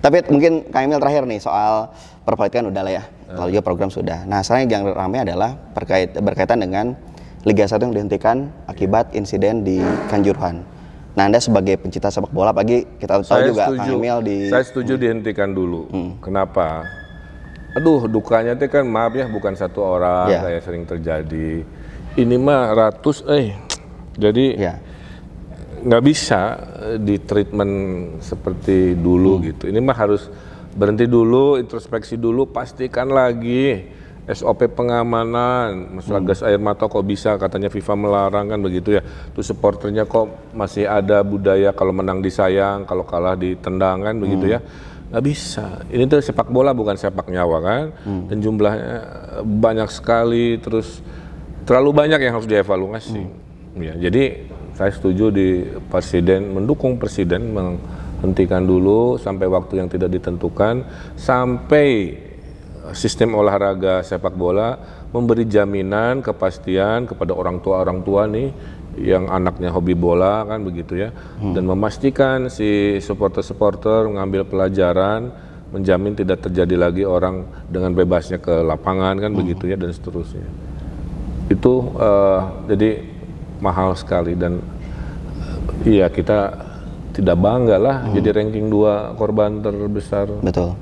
Tapi mungkin Kang Emil terakhir nih soal perpolitikan udah lah ya. Kalau juga program sudah. Nah, sekarang yang ramai adalah berkait, berkaitan dengan Liga 1 yang dihentikan akibat insiden di Kanjuruhan. Nah, Anda sebagai pencinta sepak bola pagi kita tahu saya juga setuju, Kang Emil di Saya setuju hmm. dihentikan dulu. Hmm. Kenapa? Aduh, dukanya itu kan maaf ya bukan satu orang yeah. kayak sering terjadi. Ini mah ratus eh. Jadi yeah nggak bisa eh, di treatment seperti dulu hmm. gitu. Ini mah harus berhenti dulu, introspeksi dulu, pastikan lagi SOP pengamanan, masalah hmm. gas air mata kok bisa katanya FIFA melarang kan begitu ya. Terus supporternya kok masih ada budaya kalau menang disayang, kalau kalah ditendang kan begitu hmm. ya. Nggak bisa. Ini tuh sepak bola bukan sepak nyawa kan. Hmm. Dan jumlahnya eh, banyak sekali terus terlalu banyak yang harus dievaluasi. Hmm. Ya, jadi saya setuju di presiden mendukung presiden menghentikan dulu sampai waktu yang tidak ditentukan sampai sistem olahraga sepak bola memberi jaminan kepastian kepada orang tua orang tua nih yang anaknya hobi bola kan begitu ya hmm. dan memastikan si supporter-supporter mengambil pelajaran menjamin tidak terjadi lagi orang dengan bebasnya ke lapangan kan hmm. begitu ya dan seterusnya itu uh, jadi mahal sekali dan eh, iya kita tidak bangga lah hmm. jadi ranking dua korban terbesar. Betul.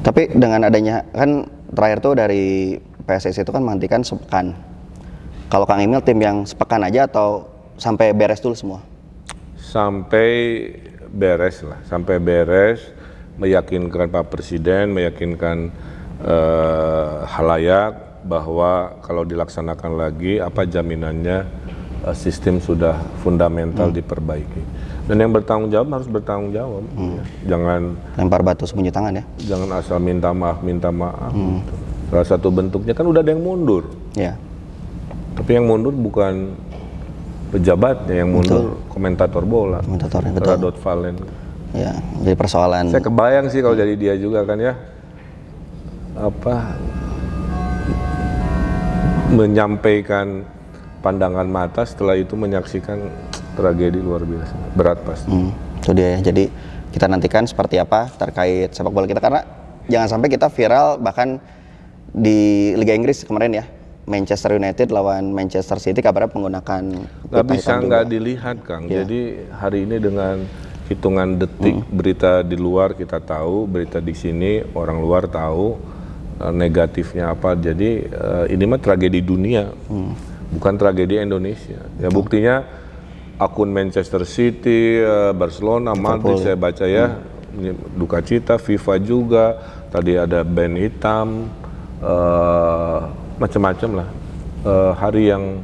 Tapi dengan adanya kan terakhir tuh dari PSSI itu kan menghentikan sepekan. Kalau Kang Emil tim yang sepekan aja atau sampai beres dulu semua? Sampai beres lah, sampai beres meyakinkan Pak Presiden, meyakinkan uh, halayak bahwa kalau dilaksanakan lagi apa jaminannya eh, sistem sudah fundamental hmm. diperbaiki dan yang bertanggung jawab harus bertanggung jawab hmm. ya. jangan lempar batu sembunyi tangan ya jangan asal minta maaf minta maaf hmm. Gitu. salah satu bentuknya kan udah ada yang mundur ya tapi yang mundur bukan pejabatnya yang mundur betul. komentator bola komentatornya betul Radot Valen ya jadi persoalan saya kebayang sih kalau jadi dia juga kan ya apa menyampaikan pandangan mata setelah itu menyaksikan tragedi luar biasa berat pasti hmm, itu dia ya jadi kita nantikan seperti apa terkait sepak bola kita karena jangan sampai kita viral bahkan di Liga Inggris kemarin ya Manchester United lawan Manchester City kabarnya menggunakan nggak bisa nggak dilihat Kang ya. jadi hari ini dengan hitungan detik hmm. berita di luar kita tahu berita di sini orang luar tahu Eh, negatifnya apa jadi uh, ini mah tragedi dunia hmm. bukan tragedi Indonesia ya hmm. buktinya akun Manchester City uh, Barcelona Madrid saya baca ya hmm. duka cita FIFA juga tadi ada band hitam uh, macam-macam lah uh, hari yang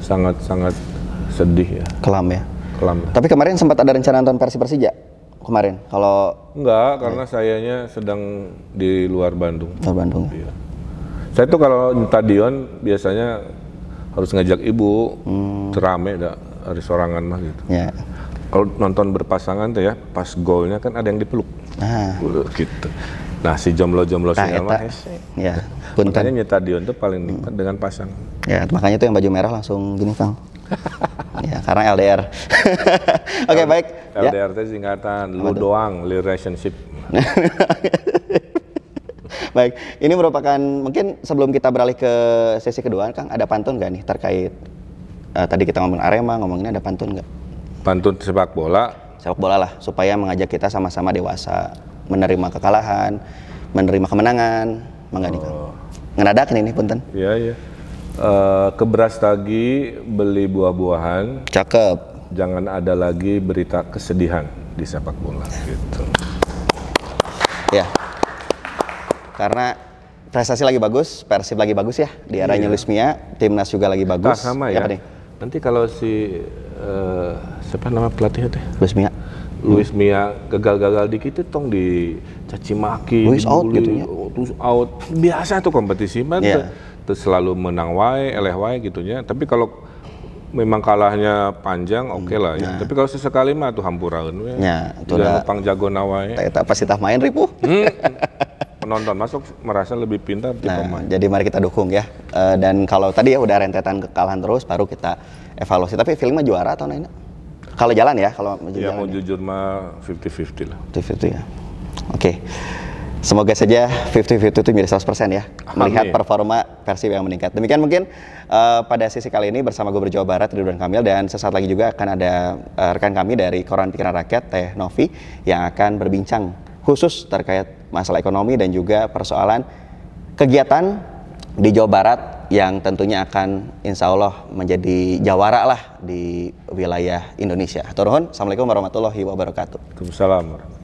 sangat sangat sedih ya kelam ya kelam tapi kemarin sempat ada rencana nonton versi Persija kemarin? Kalau enggak, karena sayanya sedang di luar Bandung. Luar Bandung. Iya. Saya tuh kalau di stadion biasanya harus ngajak ibu, hmm. terame ada hari sorangan mah gitu. Ya. Kalau nonton berpasangan tuh ya, pas golnya kan ada yang dipeluk. Ah. Gitu. Nah si jomblo-jomblo nah, siapa ya. Punten. Makanya nyetadion tuh paling nikmat hmm. dengan pasang. Ya, makanya tuh yang baju merah langsung gini, Kang. ya karena LDR. Oke okay, baik. LDR itu ya. singkatan lu Aduh. doang, relationship. baik, ini merupakan mungkin sebelum kita beralih ke sesi kedua, Kang ada pantun gak nih terkait uh, tadi kita ngomongin Arema, ngomongin ada pantun nggak? Pantun sepak bola. Sepak bola lah, supaya mengajak kita sama-sama dewasa, menerima kekalahan, menerima kemenangan, mangga Oh. ini punten. Iya, iya. Uh, eh, ke beras tagi beli buah-buahan. Cakep. Jangan ada lagi berita kesedihan di sepak bola gitu. Ya. Karena prestasi lagi bagus, Persib lagi bagus ya di eranya iya. Lusmia, timnas juga lagi bagus. Nah, sama ya. ya. Nanti kalau si uh, siapa nama pelatihnya teh? Lusmia. Luis Mia gagal-gagal dikit itu tong dicaci maki, Luis out gitu ya. out. Biasa tuh kompetisi mah. Yeah terus selalu menang wae, eleh wae gitunya. Tapi kalau memang kalahnya panjang hmm. oke okay lah ya. Nah. Tapi kalau sesekali mah tuh hampuraun we. Ya, lah. pang jago nawae. Eta pasti tak main ribu Hmm. Penonton masuk merasa lebih pintar di nah, pemain. Jadi mari kita dukung ya. E, dan kalau tadi ya udah rentetan kekalahan terus baru kita evaluasi. Tapi filmnya juara atau naik? Kalau jalan ya, kalau ya, mau iya, ya. jujur mah 50-50 lah. 50-50 ya. Oke. Okay semoga saja 50-50 itu menjadi 100% ya Amin. melihat performa Persib yang meningkat. Demikian mungkin uh, pada sesi kali ini bersama Gubernur Jawa Barat Ridwan Kamil dan sesaat lagi juga akan ada uh, rekan kami dari Koran Pikiran Rakyat Teh Novi yang akan berbincang khusus terkait masalah ekonomi dan juga persoalan kegiatan di Jawa Barat yang tentunya akan insya Allah menjadi jawara lah di wilayah Indonesia. Turun, Assalamualaikum warahmatullahi wabarakatuh. Waalaikumsalam warahmatullahi wabarakatuh.